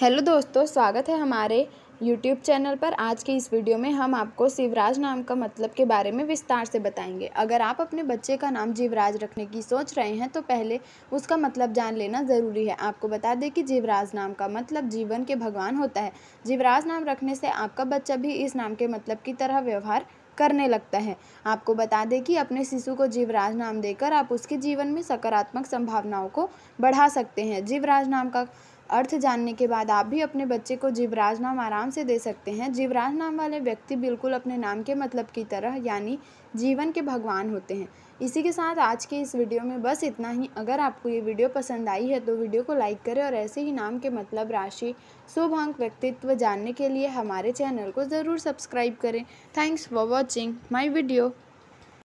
hello दोस्तों स्वागत है हमारे यूट्यूब चैनल पर आज के इस वीडियो में हम आपको शिवराज नाम का मतलब के बारे में विस्तार से बताएंगे अगर आप अपने बच्चे का नाम जीवराज रखने की सोच रहे हैं तो पहले उसका मतलब जान लेना ज़रूरी है आपको बता दें कि जीवराज नाम का मतलब जीवन के भगवान होता है जीवराज नाम रखने से आपका बच्चा भी इस नाम के मतलब की तरह व्यवहार करने लगता है आपको बता दें कि अपने शिशु को जीवराज नाम देकर आप उसके जीवन में सकारात्मक संभावनाओं को बढ़ा सकते हैं जीवराज नाम का अर्थ जानने के बाद आप भी अपने बच्चे को जीवराज नाम आराम से दे सकते हैं जीवराज नाम वाले व्यक्ति बिल्कुल अपने नाम के मतलब की तरह यानी जीवन के भगवान होते हैं इसी के साथ आज के इस वीडियो में बस इतना ही अगर आपको ये वीडियो पसंद आई है तो वीडियो को लाइक करें और ऐसे ही नाम के मतलब राशि शुभ अंक व्यक्तित्व जानने के लिए हमारे चैनल को ज़रूर सब्सक्राइब करें thanks for watching my video